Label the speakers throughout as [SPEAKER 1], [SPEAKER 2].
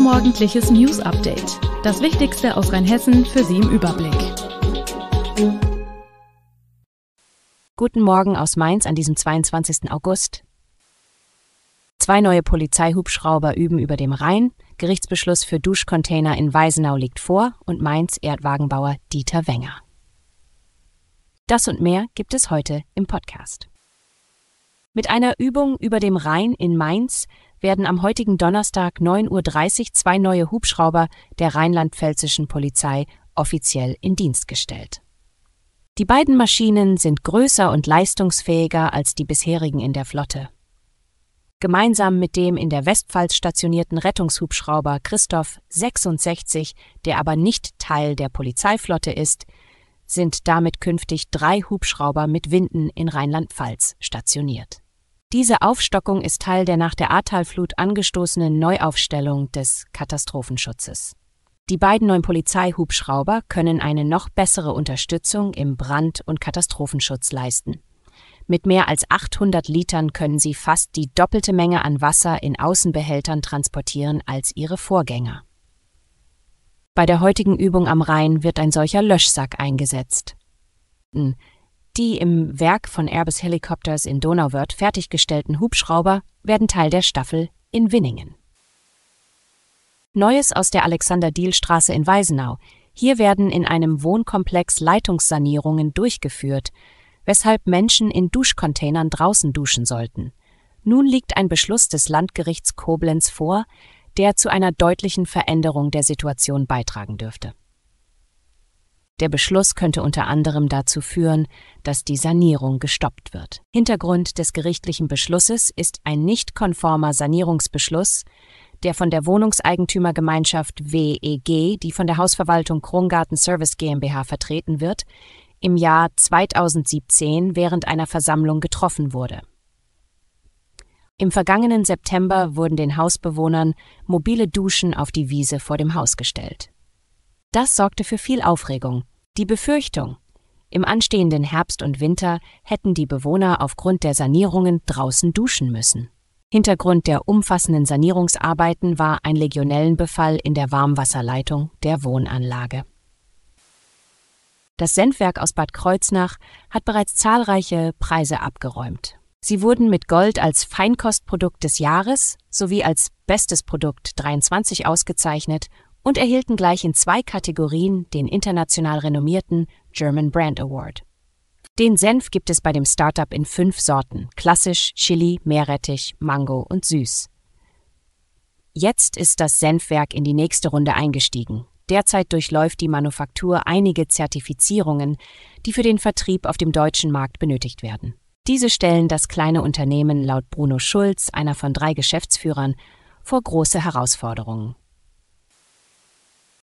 [SPEAKER 1] euer morgendliches News Update. Das Wichtigste aus Rheinhessen für Sie im Überblick. Guten Morgen aus Mainz an diesem 22. August. Zwei neue Polizeihubschrauber üben über dem Rhein. Gerichtsbeschluss für Duschcontainer in Weisenau liegt vor und Mainz Erdwagenbauer Dieter Wenger. Das und mehr gibt es heute im Podcast. Mit einer Übung über dem Rhein in Mainz werden am heutigen Donnerstag 9.30 Uhr zwei neue Hubschrauber der rheinland-pfälzischen Polizei offiziell in Dienst gestellt. Die beiden Maschinen sind größer und leistungsfähiger als die bisherigen in der Flotte. Gemeinsam mit dem in der Westpfalz stationierten Rettungshubschrauber Christoph 66, der aber nicht Teil der Polizeiflotte ist, sind damit künftig drei Hubschrauber mit Winden in Rheinland-Pfalz stationiert diese Aufstockung ist Teil der nach der Ahrtalflut angestoßenen Neuaufstellung des Katastrophenschutzes. Die beiden neuen Polizeihubschrauber können eine noch bessere Unterstützung im Brand- und Katastrophenschutz leisten. Mit mehr als 800 Litern können sie fast die doppelte Menge an Wasser in Außenbehältern transportieren als ihre Vorgänger. Bei der heutigen Übung am Rhein wird ein solcher Löschsack eingesetzt. Die im Werk von Airbus Helicopters in Donauwörth fertiggestellten Hubschrauber werden Teil der Staffel in Winningen. Neues aus der Alexander-Diel-Straße in Weisenau. Hier werden in einem Wohnkomplex Leitungssanierungen durchgeführt, weshalb Menschen in Duschcontainern draußen duschen sollten. Nun liegt ein Beschluss des Landgerichts Koblenz vor, der zu einer deutlichen Veränderung der Situation beitragen dürfte. Der Beschluss könnte unter anderem dazu führen, dass die Sanierung gestoppt wird. Hintergrund des gerichtlichen Beschlusses ist ein nicht konformer Sanierungsbeschluss, der von der Wohnungseigentümergemeinschaft WEG, die von der Hausverwaltung Krongarten Service GmbH vertreten wird, im Jahr 2017 während einer Versammlung getroffen wurde. Im vergangenen September wurden den Hausbewohnern mobile Duschen auf die Wiese vor dem Haus gestellt. Das sorgte für viel Aufregung, die Befürchtung, im anstehenden Herbst und Winter hätten die Bewohner aufgrund der Sanierungen draußen duschen müssen. Hintergrund der umfassenden Sanierungsarbeiten war ein Legionellenbefall in der Warmwasserleitung der Wohnanlage. Das Sendwerk aus Bad Kreuznach hat bereits zahlreiche Preise abgeräumt. Sie wurden mit Gold als Feinkostprodukt des Jahres sowie als Bestes Produkt 23 ausgezeichnet und erhielten gleich in zwei Kategorien den international renommierten German Brand Award. Den Senf gibt es bei dem Startup in fünf Sorten: klassisch, Chili, Meerrettich, Mango und süß. Jetzt ist das Senfwerk in die nächste Runde eingestiegen. Derzeit durchläuft die Manufaktur einige Zertifizierungen, die für den Vertrieb auf dem deutschen Markt benötigt werden. Diese stellen das kleine Unternehmen laut Bruno Schulz, einer von drei Geschäftsführern, vor große Herausforderungen.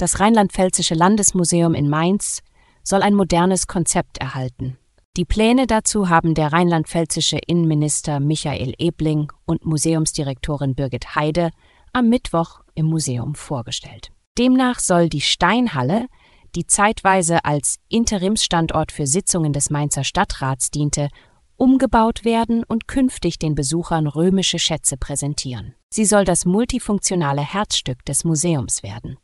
[SPEAKER 1] Das Rheinland-Pfälzische Landesmuseum in Mainz soll ein modernes Konzept erhalten. Die Pläne dazu haben der rheinland-pfälzische Innenminister Michael Ebling und Museumsdirektorin Birgit Heide am Mittwoch im Museum vorgestellt. Demnach soll die Steinhalle, die zeitweise als Interimsstandort für Sitzungen des Mainzer Stadtrats diente, umgebaut werden und künftig den Besuchern römische Schätze präsentieren. Sie soll das multifunktionale Herzstück des Museums werden.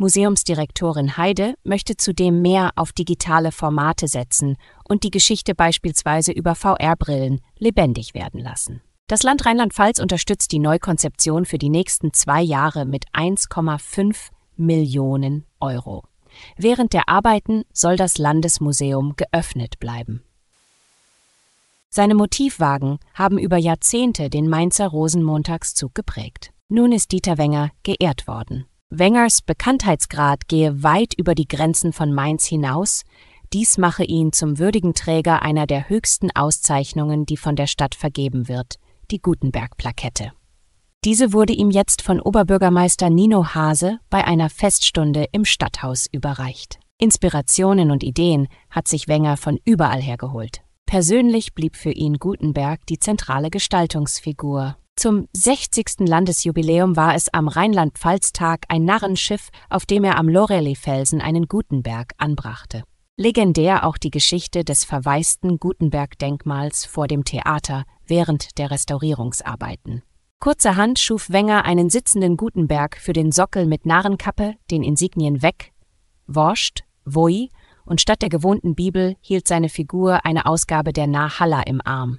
[SPEAKER 1] Museumsdirektorin Heide möchte zudem mehr auf digitale Formate setzen und die Geschichte beispielsweise über VR-Brillen lebendig werden lassen. Das Land Rheinland-Pfalz unterstützt die Neukonzeption für die nächsten zwei Jahre mit 1,5 Millionen Euro. Während der Arbeiten soll das Landesmuseum geöffnet bleiben. Seine Motivwagen haben über Jahrzehnte den Mainzer Rosenmontagszug geprägt. Nun ist Dieter Wenger geehrt worden. Wengers Bekanntheitsgrad gehe weit über die Grenzen von Mainz hinaus, dies mache ihn zum würdigen Träger einer der höchsten Auszeichnungen, die von der Stadt vergeben wird, die Gutenberg-Plakette. Diese wurde ihm jetzt von Oberbürgermeister Nino Hase bei einer Feststunde im Stadthaus überreicht. Inspirationen und Ideen hat sich Wenger von überall hergeholt. Persönlich blieb für ihn Gutenberg die zentrale Gestaltungsfigur. Zum 60. Landesjubiläum war es am Rheinland-Pfalz-Tag ein Narrenschiff, auf dem er am Loreley-Felsen einen Gutenberg anbrachte. Legendär auch die Geschichte des verwaisten Gutenberg-Denkmals vor dem Theater während der Restaurierungsarbeiten. Kurzerhand schuf Wenger einen sitzenden Gutenberg für den Sockel mit Narrenkappe, den Insignien weg, Worscht, Woi und statt der gewohnten Bibel hielt seine Figur eine Ausgabe der Nahalla im Arm.